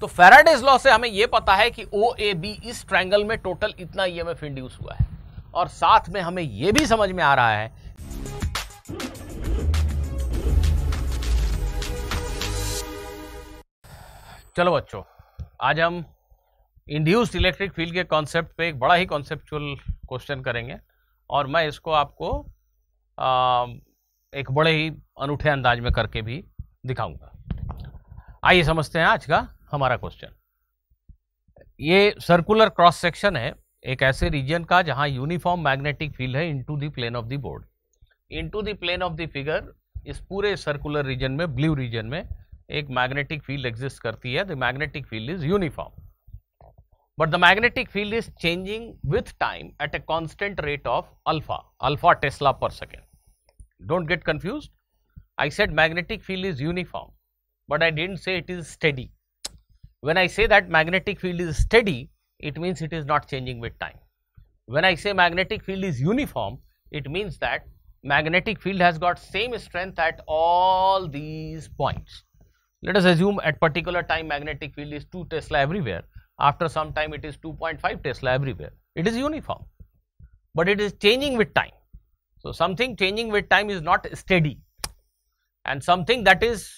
तो Faraday's law से हमें यह पता है कि ओ ए बी इस ट्रायंगल में टोटल इतना ई एम एफ इंड्यूस हुआ है और साथ में हमें यह भी समझ में आ रहा है चलो बच्चों आज हम इंड्यूस्ड इलेक्ट्रिक फील्ड के कॉन्सेप्ट पे एक बड़ा ही कॉन्सेप्चुअल क्वेश्चन करेंगे और मैं इसको आपको आ, एक बड़े ही अनूठे अंदाज में करके भी दिखाऊंगा आइए समझते हैं आज का हमारा क्वेश्चन ये सर्कुलर क्रॉस सेक्शन है एक ऐसे रीजन का जहां यूनिफॉर्म मैग्नेटिक फील्ड है into to plane of the board into to plane of the figure इस पूरे सर्कुलर रीजन में ब्लू रीजन में एक मैग्नेटिक फील्ड एग्जिस्ट करती है the magnetic field is uniform but the magnetic field is changing with time at a constant rate of alpha alpha tesla per second don't get confuse I said magnetic field is uniform but I didn't से it is steady When I say that magnetic field is steady, it means it is not changing with time. When I say magnetic field is uniform, it means that magnetic field has got same strength at all these points. Let us assume at particular time magnetic field is 2 Tesla everywhere, after some time it is 2.5 Tesla everywhere. It is uniform, but it is changing with time. So, something changing with time is not steady and something that is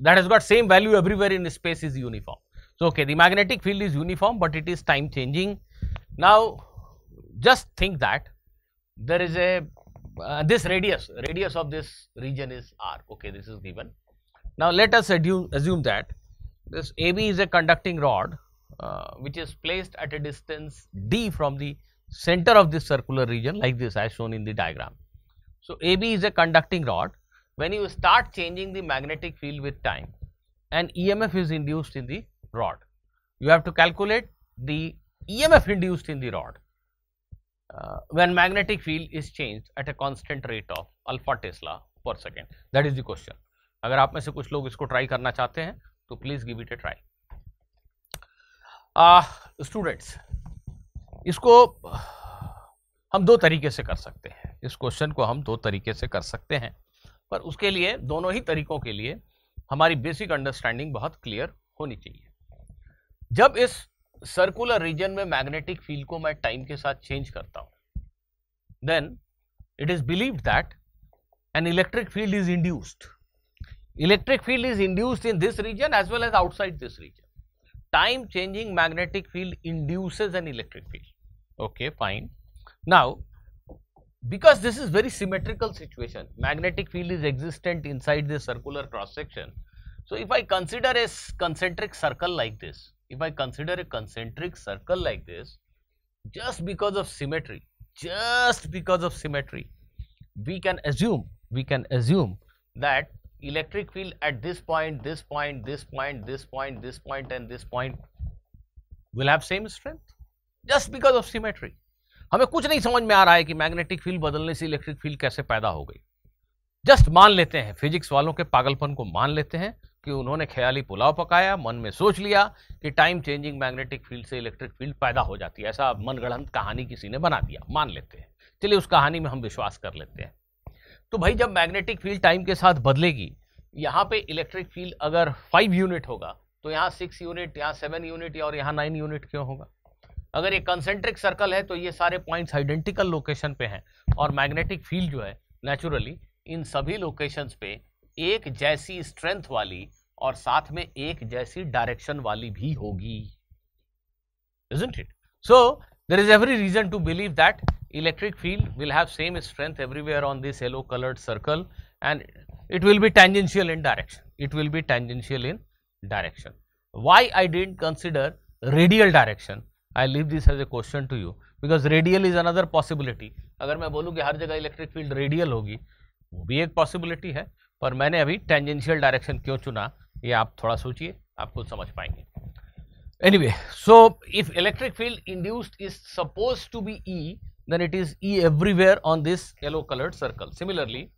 that has got same value everywhere in space is uniform. So, okay, the magnetic field is uniform, but it is time changing. Now, just think that there is a uh, this radius, radius of this region is r, okay, this is given. Now, let us assume that this AB is a conducting rod uh, which is placed at a distance d from the center of this circular region like this as shown in the diagram. So, AB is a conducting rod when you start changing the magnetic field with time an emf is induced in the rod you have to calculate the emf induced in the rod uh, when magnetic field is changed at a constant rate of alpha tesla per second that is the question agar aap mein se kuch log isko try karna chahte hain to please give it a try uh, students isko हम दो तरीके से कर सकते हैं इस question को हम दो तरीके से कर सकते हैं पर उसके लिए दोनों ही तरीकों के लिए हमारी बेसिक अंडरस्टैंडिंग बहुत क्लियर होनी चाहिए जब इस सर्कुलर रीजन में मैग्नेटिक फील्ड को मैं टाइम के साथ चेंज करता हूं then it is believe that an electric field is induced electric field is induced in this region as well as outside this region time changing magnetic field induces an electric field okay fine now because this is very symmetrical situation magnetic field is existent inside the circular cross section so if i consider a concentric circle like this if i consider a concentric circle like this just because of symmetry just because of symmetry we can assume we can assume that electric field at this point this point this point this point this point and this point will have same strength just because of symmetry हमें कुछ नहीं समझ में आ रहा है कि magnetic field बदलने से इलेक्ट्रिक फील्ड कैसे पैदा हो गई जस्ट मान लेते हैं फिजिक्स वालों के पागलपन को मान लेते हैं कि उन्होंने ख्याली पुलाव पकाया मन में सोच लिया कि टाइम चेंजिंग मैग्नेटिक फील्ड से इलेक्ट्रिक फील्ड पैदा हो जाती है ऐसा मनगढ़ंत कहानी किसी ने बना दिया मान लेते हैं चलिए उस कहानी में हम विश्वास कर लेते हैं तो भाई जब मैग्नेटिक फील्ड टाइम के साथ बदलेगी यहाँ पे इलेक्ट्रिक फील्ड अगर फाइव यूनिट होगा तो यहाँ सिक्स यूनिट यहाँ सेवन यूनिट और यहाँ नाइन यूनिट क्यों होगा अगर ये कंसेंट्रिक सर्कल है तो ये सारे पॉइंट्स आइडेंटिकल लोकेशन पे हैं और मैग्नेटिक फील्ड जो है नेचुरली इन सभी लोकेशंस पे एक जैसी स्ट्रेंथ वाली और साथ में एक जैसी डायरेक्शन वाली भी होगी it so there is every reason to believe that electric field will have same strength everywhere on this yellow coloured circle and it will be tangential in direction it will be tangential in direction why I didn't consider radial direction I leave this as a question to you because radial is another possibility अगर मैं बोलूँ कि हर जगह electric field radial होगी वो भी एक possibility है पर मैंने अभी टेंजेंशियल डायरेक्शन क्यों चुना ये आप थोड़ा सोचिए आप खुद समझ पाएंगे anyway so if electric field induced is suppose to be E then it is E everywhere on this yellow coloured circle similarly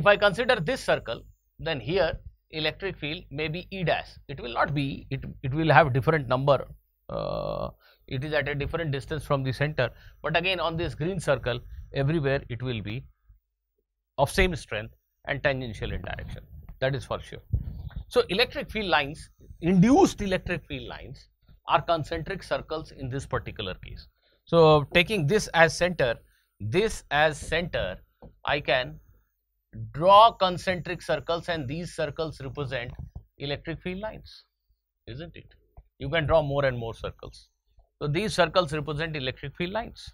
if I consider this circle then here electric field may be E dash. It will not be, it, it will have different number. Uh, it is at a different distance from the center, but again on this green circle, everywhere it will be of same strength and tangential in direction. That is for sure. So, electric field lines, induced electric field lines are concentric circles in this particular case. So, taking this as center, this as center, I can draw concentric circles and these circles represent electric field lines, isn't it? You can draw more and more circles. So, these circles represent electric field lines.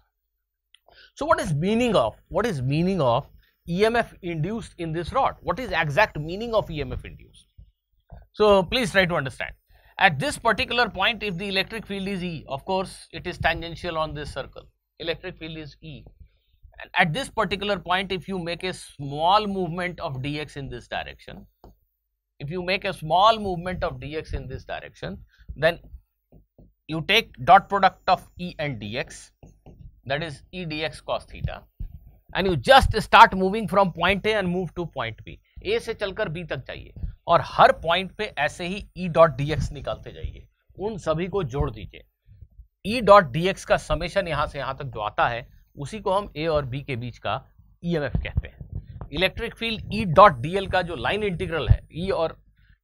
So, what is meaning of, what is meaning of EMF induced in this rod? What is exact meaning of EMF induced? So, please try to understand. At this particular point, if the electric field is E, of course, it is tangential on this circle. Electric field is E. And at this particular point, if you make a small movement of dx in this direction, if you make a small movement of dx in this direction, then you take dot product of E and dx, that is E dx cos theta, and you just start moving from point A and move to point B. A se chalkar B tak जाइए aur har point pe aise hi E dot dx nikalte jaiye un sabhi ko jod dijiye E dot dx ka summation yahan se yahan tak jo aata hai उसी को हम ए और B के बीच का ई e कहते हैं electric field E dot D का जो लाइन इंटीग्रल है ई e और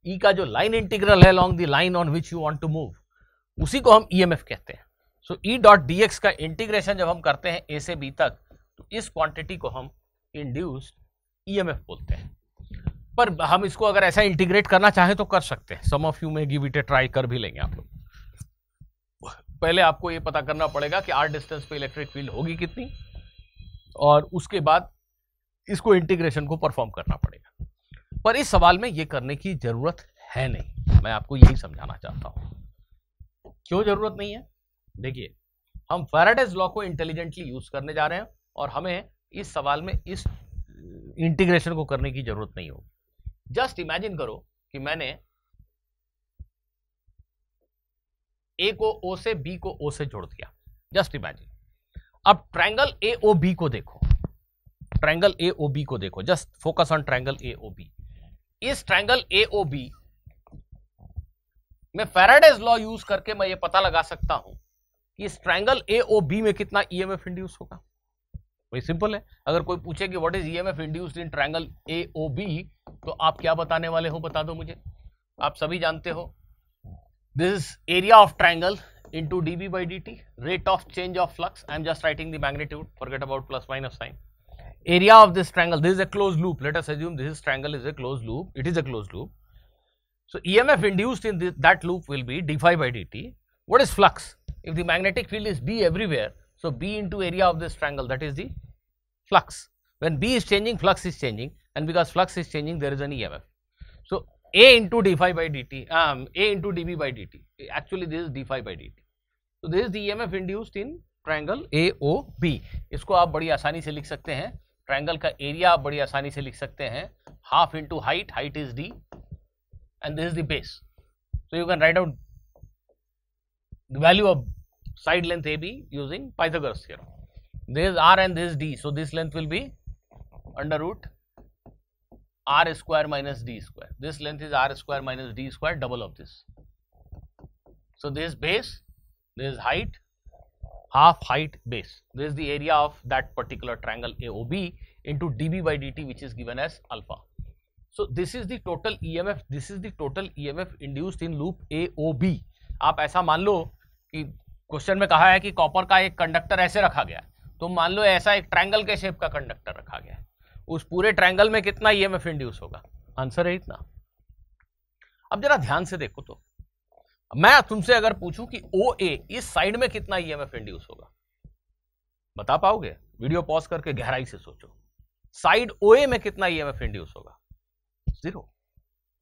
ई e का जो लाइन इंटीग्रल है along the line on which you want to move उसी को हम ई e कहते हैं सो ई डॉट डी का इंटीग्रेशन जब हम करते हैं ए से बी तक तो इस क्वांटिटी को हम इंड्यूस्ड ई e बोलते हैं पर हम इसको अगर ऐसा इंटीग्रेट करना चाहें तो कर सकते हैं सम ऑफ यू में गिव इट ए ट्राई कर भी लेंगे आप लोग पहले आपको ये पता करना पड़ेगा कि आर डिस्टेंस पे इलेक्ट्रिक फील्ड होगी कितनी और उसके बाद इसको इंटीग्रेशन को परफॉर्म करना पड़ेगा पर इस सवाल में ये करने की जरूरत है नहीं मैं आपको यही समझाना चाहता हूं क्यों जरूरत नहीं है देखिए हम फेराडेज लॉ को इंटेलिजेंटली यूज करने जा रहे हैं और हमें इस सवाल में इस इंटीग्रेशन को करने की जरूरत नहीं होगी जस्ट इमेजिन करो कि मैंने ए को ओ से बी को ओ से जोड़ दिया जस्ट इमेजिन अब ट्रायंगल ए ओ बी को देखो ट्रायंगल ए ओ बी को देखो just focus on triangle A O B इस ट्रायंगल ए ओ बी में फेराडेज लॉ यूज करके मैं ये पता लगा सकता हूं कि इस ट्रायंगल ए ओ बी में कितना ई एम एफ इंड्यूस होगा वही सिंपल है अगर कोई पूछे कि what is E M F induce in triangle A O B तो आप क्या बताने वाले हो बता दो मुझे आप सभी जानते हो This is area of triangle into dB by dt, rate of change of flux. I am just writing the magnitude, forget about plus minus sign. Area of this triangle, this is a closed loop. Let us assume this is triangle is a closed loop. It is a closed loop. So, EMF induced in this, that loop will be d phi by dt. What is flux? If the magnetic field is B everywhere, so B into area of this triangle that is the flux. When B is changing, flux is changing and because flux is changing, there is an EMF. a into d phi by dt um, a into db by dt actually this is d phi by dt so this is the emf induced in triangle aob isko aap badi aasani se likh sakte hain triangle ka area aap badi aasani se likh sakte hain half into height height is d and this is the base so you can write out the value of side length ab using pythagoras theorem this is r and this is d so this length will be under root R square minus D square this length is R square minus D square double of this so this base this height half height base this the area of that particular triangle A O B in D B by D T which is given as alpha so this is the total E M F this is the total E M F induced in loop A O B आप ऐसा मान लो कि question में कहा है कि copper का एक कंडक्टर ऐसे रखा गया तो मान लो ऐसा एक ट्राइंगल के शेप का कंडक्टर रखा गया उस पूरे ट्रायंगल में कितना ई एम एफ इंड्यूस होगा आंसर है इतना अब जरा ध्यान से देखो तो मैं तुमसे अगर पूछूं कि ओ ए इस साइड में कितना ई एम एफ इंड्यूस होगा बता पाओगे वीडियो पॉज करके गहराई से सोचो साइड ओ ए में कितना ई एम एफ इंड्यूस होगा जीरो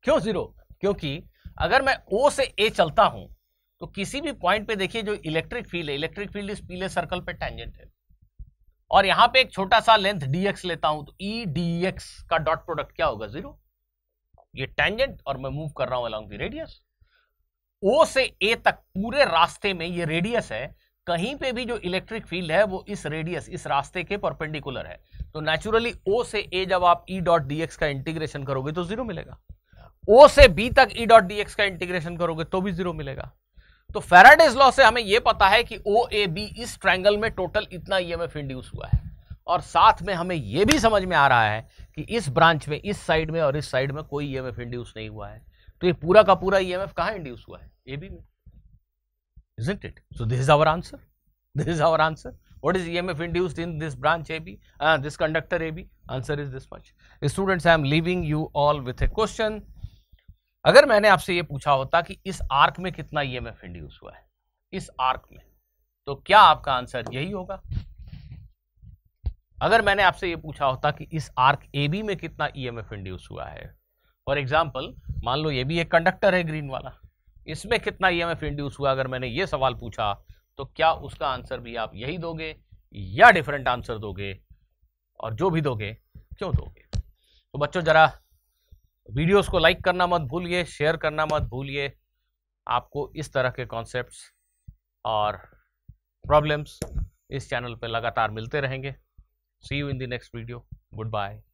क्यों जीरो क्योंकि अगर मैं ओ से ए चलता हूं तो किसी भी पॉइंट पे देखिए जो इलेक्ट्रिक फील्ड है इलेक्ट्रिक फील्ड इस पीले सर्कल पे टेंजेंट है और यहां पे एक छोटा सा लेंथ dx लेता हूं तो ई e dx का डॉट प्रोडक्ट क्या होगा जीरो ये टेंजेंट और मैं मूव कर रहा हूं अलॉन्ग द रेडियस ओ से ए तक पूरे रास्ते में ये रेडियस है कहीं पे भी जो इलेक्ट्रिक फील्ड है वो इस रेडियस इस रास्ते के परपेंडिकुलर है तो नेचुरली ओ से ए जब आप ई डॉट डीएक्स का इंटीग्रेशन करोगे तो जीरो मिलेगा ओ से बी तक ई डॉट डीएक्स का इंटीग्रेशन करोगे तो भी जीरो मिलेगा तो फेराडेज लॉ से हमें यह पता है कि ओ ए बी इस ट्राइंगल में टोटल इतना ई एम एफ इंड्यूस हुआ है और साथ में हमें यह भी समझ में आ रहा है कि इस ब्रांच में इस साइड में और इस साइड में कोई ई एम एफ इंड्यूस नहीं हुआ है तो ये पूरा का पूरा ई एम एफ कहां इंड्यूस हुआ है ए बी में is it so this is our answer this is our answer what is E M F induced in this branch A B this conductor A B answer is this much students I am leaving you all with a question अगर मैंने आपसे ये पूछा होता कि इस arc में कितना ई एम इंड्यूस हुआ है इस आर्क में तो क्या आपका आंसर यही होगा अगर मैंने आपसे ये पूछा होता कि इस आर्क ए बी में कितना ई एम इंड्यूस हुआ है फॉर एग्जाम्पल मान लो ये भी एक कंडक्टर है ग्रीन वाला इसमें कितना ई एम इंड्यूस हुआ अगर मैंने ये सवाल पूछा तो क्या उसका आंसर भी आप यही दोगे या डिफरेंट आंसर दोगे और जो भी दोगे क्यों दोगे तो बच्चों जरा वीडियोस को लाइक करना मत भूलिए शेयर करना मत भूलिए आपको इस तरह के कॉन्सेप्ट्स और प्रॉब्लम्स इस चैनल पे लगातार मिलते रहेंगे see you in the next video good bye